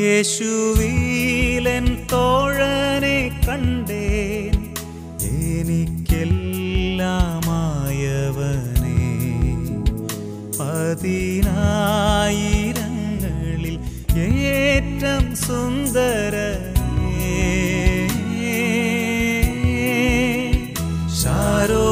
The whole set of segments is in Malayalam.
യേശുവീലൻ തോഴനെ കണ്ടേ എനിക്കെല്ലാമായവനെ പതിനായിരങ്ങളിൽ ഏറ്റം സുന്ദര ശാരോ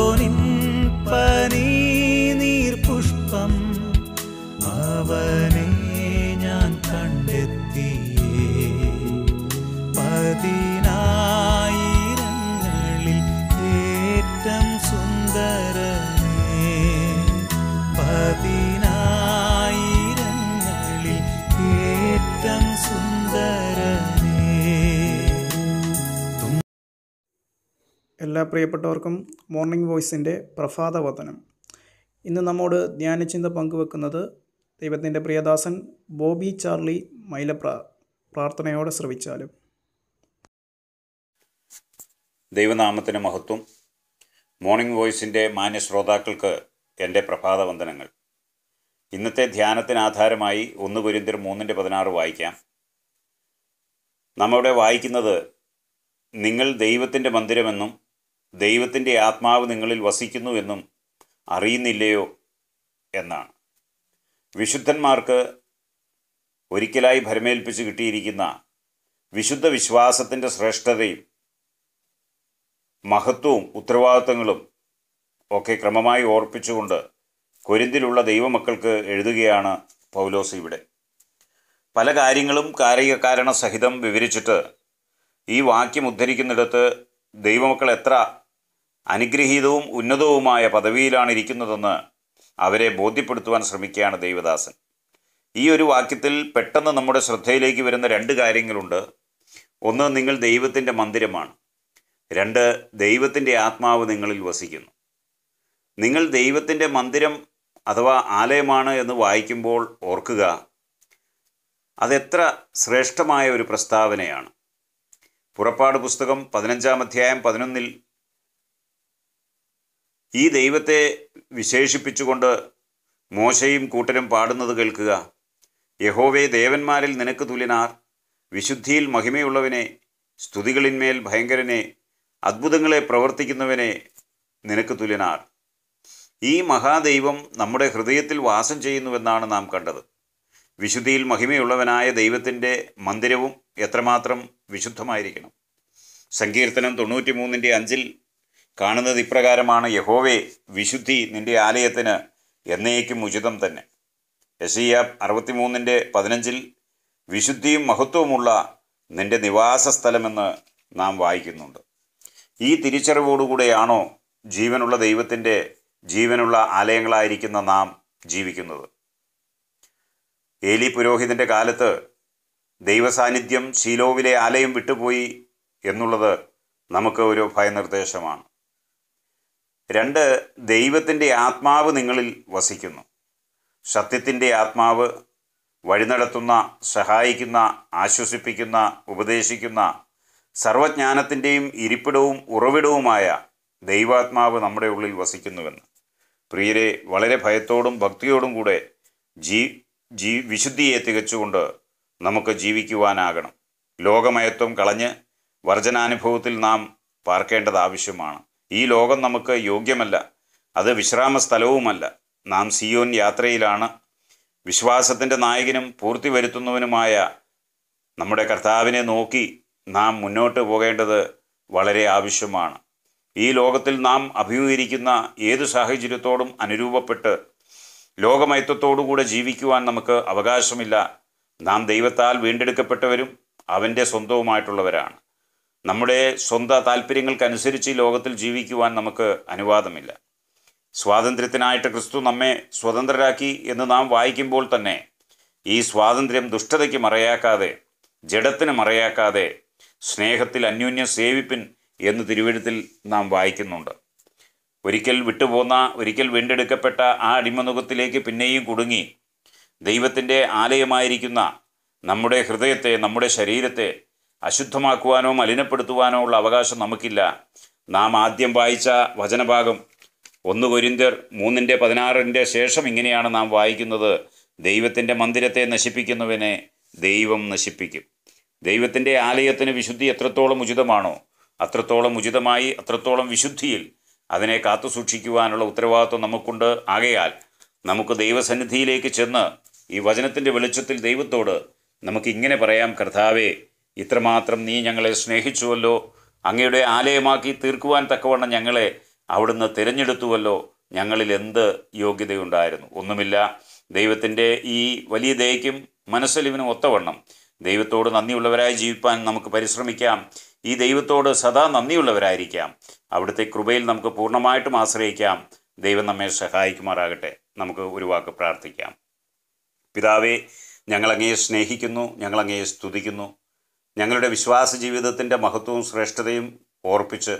എല്ലാ പ്രിയപ്പെട്ടവർക്കും മോർണിംഗ് വോയിസിൻ്റെ പ്രഭാത വതനം ഇന്ന് നമ്മോട് ധ്യാനചിന്ത പങ്കുവെക്കുന്നത് ദൈവത്തിൻ്റെ പ്രിയദാസൻ ബോബി ചാർലി മൈലപ്ര പ്രാർത്ഥനയോടെ ശ്രവിച്ചാലും ദൈവനാമത്തിന് മഹത്വം മോർണിംഗ് വോയിസിൻ്റെ മാന്യ ശ്രോതാക്കൾക്ക് എൻ്റെ പ്രഭാത വന്ദനങ്ങൾ ഇന്നത്തെ ധ്യാനത്തിന് ആധാരമായി ഒന്ന് പൊരിന്തിർ മൂന്നിൻ്റെ പതിനാറ് വായിക്കാം നമ്മവിടെ വായിക്കുന്നത് നിങ്ങൾ ദൈവത്തിൻ്റെ മന്ദിരമെന്നും ദൈവത്തിൻ്റെ ആത്മാവ് നിങ്ങളിൽ വസിക്കുന്നു എന്നും അറിയുന്നില്ലയോ എന്നാണ് വിശുദ്ധന്മാർക്ക് ഒരിക്കലായി ഭരമേൽപ്പിച്ച് കിട്ടിയിരിക്കുന്ന വിശുദ്ധ വിശ്വാസത്തിൻ്റെ ശ്രേഷ്ഠതയും മഹത്വവും ഉത്തരവാദിത്തങ്ങളും ഒക്കെ ക്രമമായി ഓർപ്പിച്ചുകൊണ്ട് കൊരിന്തിലുള്ള ദൈവമക്കൾക്ക് എഴുതുകയാണ് പൗലോസ് ഇവിടെ പല കാര്യങ്ങളും കാരിക കാരണ സഹിതം വിവരിച്ചിട്ട് ഈ വാക്യം ഉദ്ധരിക്കുന്നിടത്ത് ദൈവമക്കൾ എത്ര അനുഗ്രഹീതവും ഉന്നതവുമായ പദവിയിലാണ് ഇരിക്കുന്നതെന്ന് അവരെ ബോധ്യപ്പെടുത്തുവാൻ ശ്രമിക്കുകയാണ് ദൈവദാസൻ ഈ ഒരു വാക്യത്തിൽ പെട്ടെന്ന് നമ്മുടെ ശ്രദ്ധയിലേക്ക് വരുന്ന രണ്ട് കാര്യങ്ങളുണ്ട് ഒന്ന് നിങ്ങൾ ദൈവത്തിൻ്റെ മന്ദിരമാണ് രണ്ട് ദൈവത്തിൻ്റെ ആത്മാവ് നിങ്ങളിൽ വസിക്കുന്നു നിങ്ങൾ ദൈവത്തിൻ്റെ മന്ദിരം അഥവാ ആലയമാണ് എന്ന് വായിക്കുമ്പോൾ ഓർക്കുക അതെത്ര ശ്രേഷ്ഠമായ ഒരു പ്രസ്താവനയാണ് പുറപ്പാട് പുസ്തകം പതിനഞ്ചാം അധ്യായം പതിനൊന്നിൽ ഈ ദൈവത്തെ വിശേഷിപ്പിച്ചുകൊണ്ട് മോശയും കൂട്ടരും പാടുന്നത് കേൾക്കുക യഹോവേ ദേവന്മാരിൽ നിനക്ക് തുല്യനാർ വിശുദ്ധിയിൽ മഹിമയുള്ളവനെ സ്തുതികളിന്മേൽ ഭയങ്കരനെ അത്ഭുതങ്ങളെ പ്രവർത്തിക്കുന്നവനെ നിനക്ക് തുല്യനാർ ഈ മഹാദൈവം നമ്മുടെ ഹൃദയത്തിൽ വാസം ചെയ്യുന്നുവെന്നാണ് നാം കണ്ടത് വിശുദ്ധിയിൽ മഹിമയുള്ളവനായ ദൈവത്തിൻ്റെ മന്ദിരവും എത്രമാത്രം വിശുദ്ധമായിരിക്കണം സങ്കീർത്തനം തൊണ്ണൂറ്റി മൂന്നിൻ്റെ അഞ്ചിൽ കാണുന്നത് ഇപ്രകാരമാണ് യഹോവേ വിശുദ്ധി നിൻ്റെ ആലയത്തിന് എന്നേക്കും ഉചിതം തന്നെ യശീയ അറുപത്തിമൂന്നിൻ്റെ പതിനഞ്ചിൽ വിശുദ്ധിയും മഹത്വവുമുള്ള നിൻ്റെ നിവാസ സ്ഥലമെന്ന് നാം വായിക്കുന്നുണ്ട് ഈ തിരിച്ചറിവോടുകൂടെയാണോ ജീവനുള്ള ദൈവത്തിൻ്റെ ജീവനുള്ള ആലയങ്ങളായിരിക്കുന്ന നാം ജീവിക്കുന്നത് ഏലി പുരോഹിതൻ്റെ കാലത്ത് ദൈവസാന്നിധ്യം ശീലോവിലെ ആലയം വിട്ടുപോയി എന്നുള്ളത് നമുക്ക് ഒരു ഭയനിർദ്ദേശമാണ് രണ്ട് ദൈവത്തിൻ്റെ ആത്മാവ് നിങ്ങളിൽ വസിക്കുന്നു സത്യത്തിൻ്റെ ആത്മാവ് വഴി നടത്തുന്ന സഹായിക്കുന്ന ആശ്വസിപ്പിക്കുന്ന ഉപദേശിക്കുന്ന സർവജ്ഞാനത്തിൻ്റെയും ഇരിപ്പിടവും ഉറവിടവുമായ ദൈവാത്മാവ് നമ്മുടെ ഉള്ളിൽ വസിക്കുന്നുവെന്ന് പ്രിയരെ വളരെ ഭയത്തോടും ഭക്തിയോടും കൂടെ ജീ ജീ വിശുദ്ധിയെ തികച്ചുകൊണ്ട് നമുക്ക് ജീവിക്കുവാനാകണം ലോകമയത്വം കളഞ്ഞ് വർജനാനുഭവത്തിൽ നാം പാർക്കേണ്ടത് ആവശ്യമാണ് ഈ ലോകം നമുക്ക് യോഗ്യമല്ല അത് വിശ്രാമ സ്ഥലവുമല്ല നാം സിയോൻ യാത്രയിലാണ് വിശ്വാസത്തിൻ്റെ നായകനും പൂർത്തി വരുത്തുന്നവനുമായ നമ്മുടെ കർത്താവിനെ നോക്കി നാം മുന്നോട്ട് പോകേണ്ടത് വളരെ ആവശ്യമാണ് ഈ ലോകത്തിൽ നാം അഭിമുഖീകരിക്കുന്ന ഏത് സാഹചര്യത്തോടും അനുരൂപപ്പെട്ട് ലോകമയത്വത്തോടുകൂടെ ജീവിക്കുവാൻ നമുക്ക് അവകാശമില്ല നാം ദൈവത്താൽ വീണ്ടെടുക്കപ്പെട്ടവരും അവൻ്റെ സ്വന്തവുമായിട്ടുള്ളവരാണ് നമ്മുടെ സ്വന്തം താല്പര്യങ്ങൾക്കനുസരിച്ച് ഈ ലോകത്തിൽ ജീവിക്കുവാൻ നമുക്ക് അനുവാദമില്ല സ്വാതന്ത്ര്യത്തിനായിട്ട് ക്രിസ്തു നമ്മെ സ്വതന്ത്രരാക്കി എന്ന് നാം വായിക്കുമ്പോൾ തന്നെ ഈ സ്വാതന്ത്ര്യം ദുഷ്ടതയ്ക്ക് മറയാക്കാതെ ജഡത്തിന് മറയാക്കാതെ സ്നേഹത്തിൽ അന്യോന്യം സേവിപ്പിൻ എന്ന് തിരുവഴുത്തിൽ നാം വായിക്കുന്നുണ്ട് ഒരിക്കൽ വിട്ടുപോന്ന ഒരിക്കൽ വീണ്ടെടുക്കപ്പെട്ട ആ അടിമനുഖത്തിലേക്ക് പിന്നെയും കുടുങ്ങി ദൈവത്തിൻ്റെ ആലയമായിരിക്കുന്ന നമ്മുടെ ഹൃദയത്തെ നമ്മുടെ ശരീരത്തെ അശുദ്ധമാക്കുവാനോ മലിനപ്പെടുത്തുവാനോ ഉള്ള അവകാശം നമുക്കില്ല നാം ആദ്യം വായിച്ച വചനഭാഗം ഒന്ന് കൊരിന്തർ മൂന്നിൻ്റെ പതിനാറിൻ്റെ ശേഷം ഇങ്ങനെയാണ് നാം വായിക്കുന്നത് ദൈവത്തിൻ്റെ മന്ദിരത്തെ നശിപ്പിക്കുന്നവനെ ദൈവം നശിപ്പിക്കും ദൈവത്തിൻ്റെ ആലയത്തിന് വിശുദ്ധി എത്രത്തോളം ഉചിതമാണോ അത്രത്തോളം ഉചിതമായി അത്രത്തോളം വിശുദ്ധിയിൽ അതിനെ കാത്തു സൂക്ഷിക്കുവാനുള്ള ഉത്തരവാദിത്വം നമുക്കുണ്ട് ആകയാൽ നമുക്ക് ദൈവസന്നിധിയിലേക്ക് ചെന്ന് ഈ വചനത്തിൻ്റെ വെളിച്ചത്തിൽ ദൈവത്തോട് നമുക്ക് ഇങ്ങനെ പറയാം കർത്താവേ ഇത്രമാത്രം നീ ഞങ്ങളെ സ്നേഹിച്ചുവല്ലോ അങ്ങയുടെ ആലയമാക്കി തീർക്കുവാൻ തക്കവണ്ണം ഞങ്ങളെ അവിടുന്ന് തിരഞ്ഞെടുത്തുവല്ലോ ഞങ്ങളിൽ എന്ത് യോഗ്യതയുണ്ടായിരുന്നു ഒന്നുമില്ല ദൈവത്തിൻ്റെ ഈ വലിയ ദയക്കും മനസ്സലിവിനും ഒത്തവണ്ണം ദൈവത്തോട് നന്ദിയുള്ളവരായി ജീവിപ്പാൻ നമുക്ക് പരിശ്രമിക്കാം ഈ ദൈവത്തോട് സദാ നന്ദിയുള്ളവരായിരിക്കാം അവിടുത്തെ കൃപയിൽ നമുക്ക് പൂർണ്ണമായിട്ടും ആശ്രയിക്കാം ദൈവം നമ്മെ സഹായിക്കുമാറാകട്ടെ നമുക്ക് ഒരു വാക്ക് പ്രാർത്ഥിക്കാം പിതാവേ ഞങ്ങളങ്ങയെ സ്നേഹിക്കുന്നു ഞങ്ങളങ്ങയെ സ്തുതിക്കുന്നു ഞങ്ങളുടെ വിശ്വാസ ജീവിതത്തിൻ്റെ മഹത്വവും ശ്രേഷ്ഠതയും ഓർപ്പിച്ച്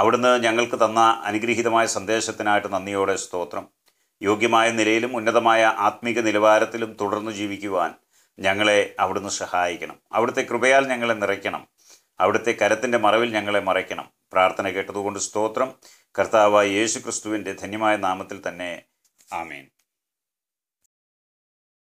അവിടുന്ന് ഞങ്ങൾക്ക് തന്ന അനുഗ്രഹീതമായ സന്ദേശത്തിനായിട്ട് നന്ദിയോടെ സ്തോത്രം യോഗ്യമായ നിലയിലും ഉന്നതമായ ആത്മീക നിലവാരത്തിലും തുടർന്ന് ജീവിക്കുവാൻ ഞങ്ങളെ അവിടുന്ന് സഹായിക്കണം അവിടുത്തെ കൃപയാൽ ഞങ്ങളെ നിറയ്ക്കണം അവിടുത്തെ കരത്തിൻ്റെ മറവിൽ ഞങ്ങളെ മറയ്ക്കണം പ്രാർത്ഥന കേട്ടതുകൊണ്ട് സ്തോത്രം കർത്താവായ യേശു ക്രിസ്തുവിൻ്റെ ധന്യമായ നാമത്തിൽ തന്നെ ആമേൻ